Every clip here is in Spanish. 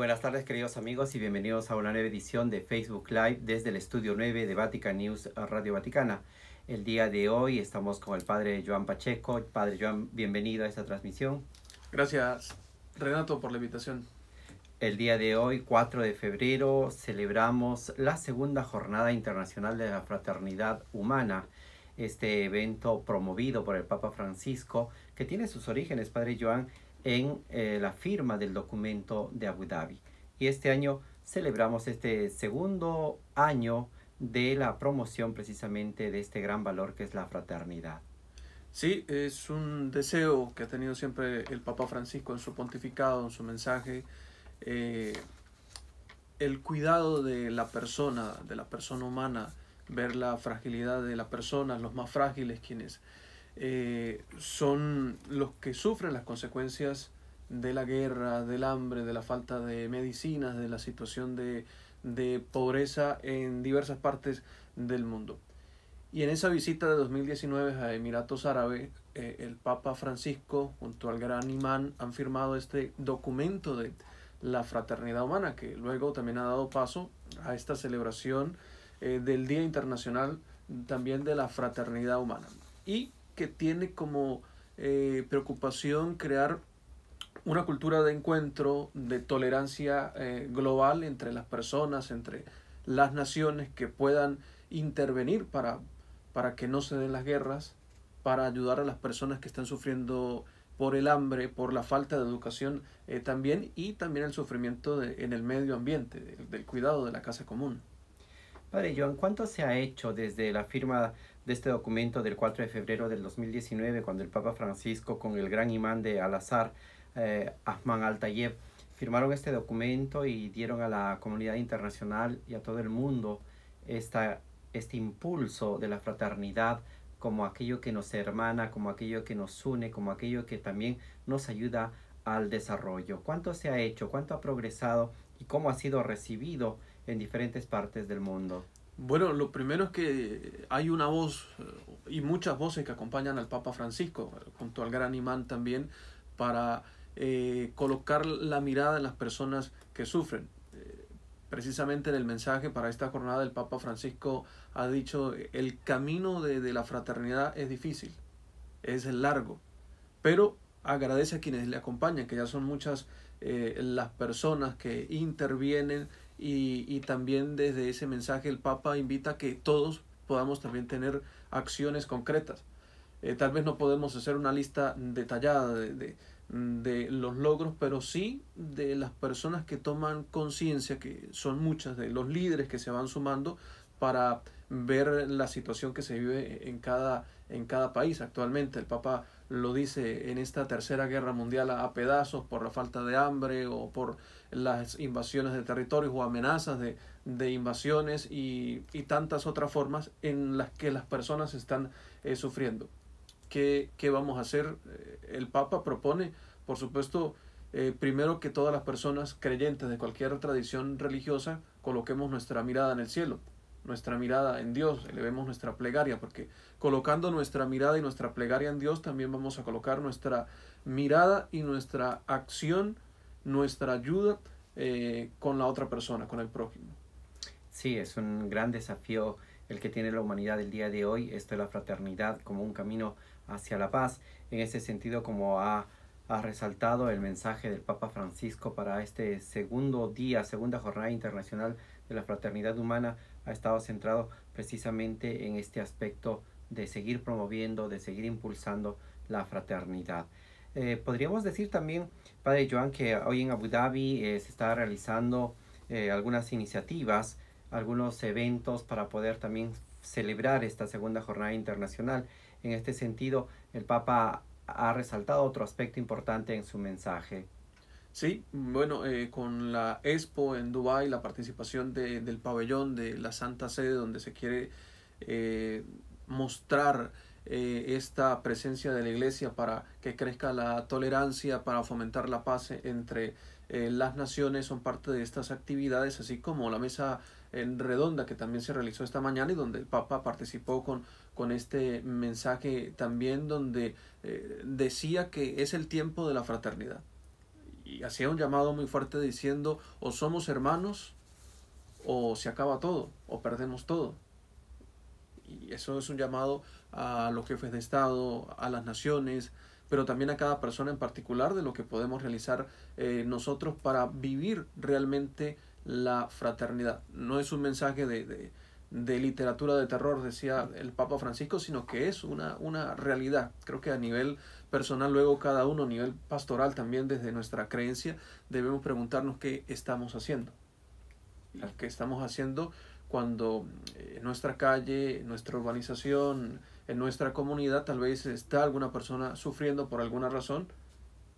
buenas tardes queridos amigos y bienvenidos a una nueva edición de Facebook Live desde el Estudio 9 de Vatican News eh, Radio Vaticana. El día de hoy estamos con el padre Joan Pacheco. Padre Joan, bienvenido a esta transmisión. Gracias Renato por la invitación. El día de hoy, 4 de febrero, celebramos la segunda jornada internacional de la fraternidad humana. Este evento promovido por el Papa Francisco, que tiene sus orígenes, Padre Joan, en eh, la firma del documento de Abu Dhabi. Y este año celebramos este segundo año de la promoción precisamente de este gran valor que es la fraternidad. Sí, es un deseo que ha tenido siempre el Papa Francisco en su pontificado, en su mensaje, eh, el cuidado de la persona, de la persona humana, ver la fragilidad de la persona, los más frágiles, quienes eh, son los que sufren las consecuencias de la guerra, del hambre, de la falta de medicinas, de la situación de, de pobreza en diversas partes del mundo. Y en esa visita de 2019 a Emiratos Árabes, eh, el Papa Francisco junto al gran imán han firmado este documento de la fraternidad humana, que luego también ha dado paso a esta celebración eh, del Día Internacional también de la Fraternidad Humana. Y que tiene como eh, preocupación crear una cultura de encuentro, de tolerancia eh, global entre las personas, entre las naciones que puedan intervenir para, para que no se den las guerras, para ayudar a las personas que están sufriendo por el hambre, por la falta de educación eh, también y también el sufrimiento de, en el medio ambiente, del cuidado de la casa común. Padre Joan, ¿cuánto se ha hecho desde la firma de este documento del 4 de febrero del 2019, cuando el Papa Francisco con el gran imán de Al-Azhar, eh, Ahmad firmaron este documento y dieron a la comunidad internacional y a todo el mundo esta, este impulso de la fraternidad como aquello que nos hermana, como aquello que nos une, como aquello que también nos ayuda al desarrollo. ¿Cuánto se ha hecho? ¿Cuánto ha progresado? ¿Y cómo ha sido recibido en diferentes partes del mundo? Bueno, lo primero es que hay una voz eh, y muchas voces que acompañan al Papa Francisco, eh, junto al gran imán también, para eh, colocar la mirada en las personas que sufren. precisamente en el mensaje para esta jornada el Papa Francisco ha dicho, el camino de, de la fraternidad es difícil, es largo, pero agradece a quienes le acompañan, que ya son muchas las personas que intervienen y, también desde ese mensaje el Papa invita a que todos podamos también tener acciones concretas. Eh, tal vez no podemos hacer una lista detallada de, los logros, pero sí de las personas que toman conciencia, que son muchas, de los líderes que se van sumando para ver la situación que se vive en cada, en cada país. Actualmente el lo dice en esta tercera guerra mundial a pedazos por la falta de hambre o por las invasiones de territorios o amenazas de, invasiones y, tantas otras formas en las que las personas están eh, sufriendo. ¿Qué, vamos a hacer? Eh, el Papa propone, por supuesto, eh, primero que todas las personas creyentes de cualquier tradición religiosa coloquemos nuestra mirada en el cielo nuestra mirada en Dios, elevemos nuestra plegaria, porque colocando nuestra mirada y nuestra plegaria en Dios, también vamos a colocar nuestra mirada y nuestra acción, nuestra ayuda eh, con la otra persona, con el prójimo. Sí, es un gran desafío el que tiene la humanidad el día de hoy, esto de la fraternidad como un camino hacia la paz. En ese sentido, como ha, ha resaltado el mensaje del Papa Francisco para este segundo día, segunda jornada internacional de la fraternidad humana, ha estado centrado precisamente en este aspecto de seguir promoviendo, de seguir impulsando la fraternidad. Eh, podríamos decir también, Padre Joan, que hoy en Abu Dhabi eh, se está realizando eh, algunas iniciativas, algunos eventos para poder también celebrar esta segunda jornada internacional. En este sentido, el Papa ha resaltado otro aspecto importante en su mensaje. Sí, bueno, eh, con la Expo en Dubái, la participación de, del pabellón de la Santa Sede, donde se quiere eh, mostrar eh, esta presencia de la Iglesia para que crezca la tolerancia, para fomentar la paz entre las naciones, son parte de estas actividades, así como la mesa en redonda que también se realizó esta mañana y donde el Papa participó con, con este mensaje también donde decía que es el tiempo de la fraternidad y hacía un llamado muy fuerte diciendo, o somos hermanos, o se acaba todo, o perdemos todo. Y eso es un llamado a los jefes de Estado, a las naciones, pero también a cada persona en particular de lo que podemos realizar eh, nosotros para vivir realmente la fraternidad. No es un mensaje de de literatura de terror, decía el Papa Francisco, sino que es una, una realidad. Creo que a nivel personal, luego cada uno, a nivel pastoral también, desde nuestra creencia, debemos preguntarnos qué estamos haciendo. ¿Qué estamos haciendo cuando eh, en nuestra calle, en nuestra urbanización, en nuestra comunidad, tal vez está alguna persona sufriendo por alguna razón?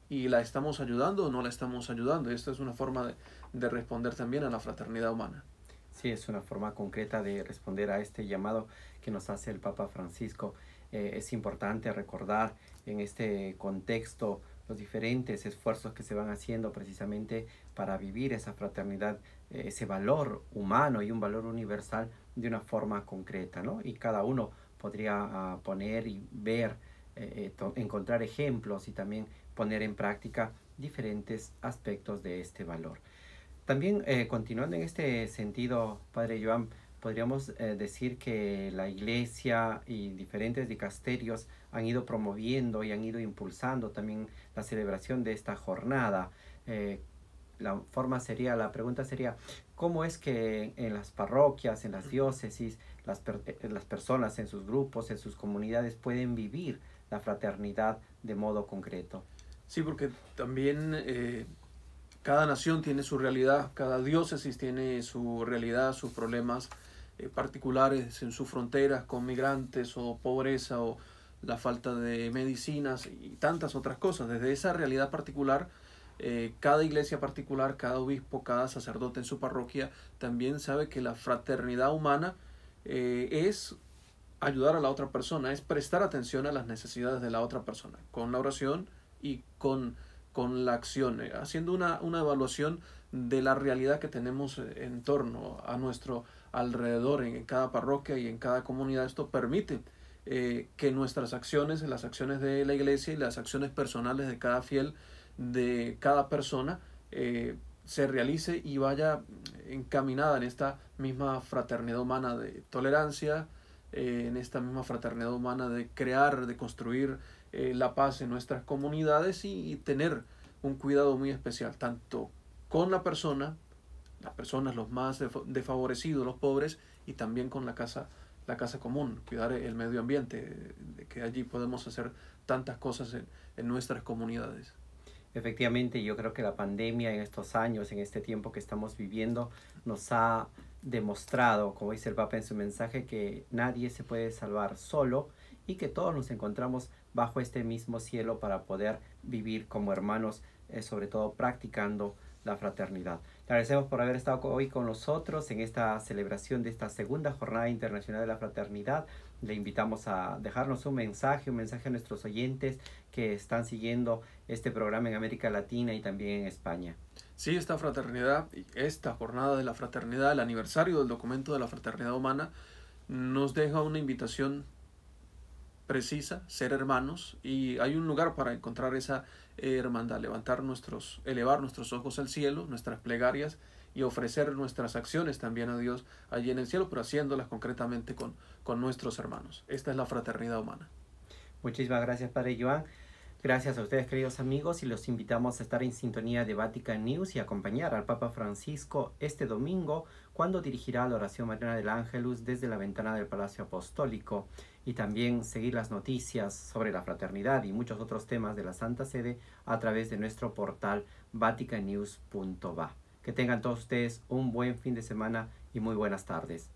y la estamos ayudando o no la estamos ayudando. Y esta es una forma de, responder también a la fraternidad humana. Sí, es una forma concreta de responder a este llamado que nos hace el Papa Francisco. Eh, es importante recordar en este contexto los diferentes esfuerzos que se van haciendo precisamente para vivir esa fraternidad, eh, ese valor humano y un valor universal de una forma concreta, ¿no? Y cada uno podría ah, poner y ver, eh, encontrar ejemplos y también poner en práctica diferentes aspectos de este valor. También, eh, continuando en este sentido, Padre Joan, podríamos eh, decir que la iglesia y diferentes dicasterios han ido promoviendo y han ido impulsando también la celebración de esta jornada. Eh, la forma sería, la pregunta sería, ¿cómo es que en las parroquias, en las diócesis, las, las personas en sus grupos, en sus comunidades pueden vivir la fraternidad de modo concreto? Sí, porque también cada nación tiene su realidad, cada diócesis tiene su realidad, sus problemas eh, particulares en sus fronteras con migrantes o pobreza o la falta de medicinas y tantas otras cosas. Desde esa realidad particular, eh, cada iglesia particular, cada obispo, cada sacerdote en su parroquia también sabe que la fraternidad humana eh, es ayudar a la otra persona, es prestar atención a las necesidades de la otra persona, con la oración y con con la acción, eh, haciendo una, evaluación de la realidad que tenemos eh, en torno a nuestro alrededor, en, cada parroquia y en cada comunidad. Esto permite eh, que nuestras acciones, las acciones de la iglesia y las acciones personales de cada fiel, de cada persona, se realice y vaya encaminada en esta misma fraternidad humana de tolerancia, en esta misma fraternidad humana de crear, de construir eh, la paz en nuestras comunidades y, tener un cuidado muy especial, tanto con la persona, las personas los más desfavorecidos, los pobres, y también con la casa, la casa común, cuidar el medio ambiente, que allí podemos hacer tantas cosas en, en nuestras comunidades. Efectivamente, yo creo que la pandemia en estos años, en este tiempo que estamos viviendo, nos ha demostrado, como dice el Papa en su mensaje, que nadie se puede salvar solo y que todos nos encontramos bajo este mismo cielo para poder vivir como hermanos, eh, sobre todo practicando la fraternidad. le agradecemos por haber estado hoy con nosotros en esta celebración de esta segunda Jornada Internacional de la Fraternidad. Le invitamos a dejarnos un mensaje, un mensaje a nuestros oyentes que están siguiendo este programa en América Latina y también en España. Sí, esta fraternidad, esta jornada de la fraternidad, el aniversario del documento de la fraternidad humana, nos deja una invitación precisa ser hermanos y hay un lugar para encontrar esa eh, hermandad, levantar nuestros, elevar nuestros ojos al cielo, nuestras plegarias y ofrecer nuestras acciones también a Dios allí en el cielo, pero haciéndolas concretamente con, con nuestros hermanos. Esta es la fraternidad humana. Muchísimas gracias, Padre Joan. Gracias a ustedes, queridos amigos, y los invitamos a estar en sintonía de Vatican News y acompañar al Papa Francisco este domingo, cuando dirigirá la oración mariana del Ángelus desde la ventana del Palacio Apostólico y también seguir las noticias sobre la fraternidad y muchos otros temas de la Santa Sede a través de nuestro portal vaticanews.va. Que tengan todos ustedes un buen fin de semana y muy buenas tardes.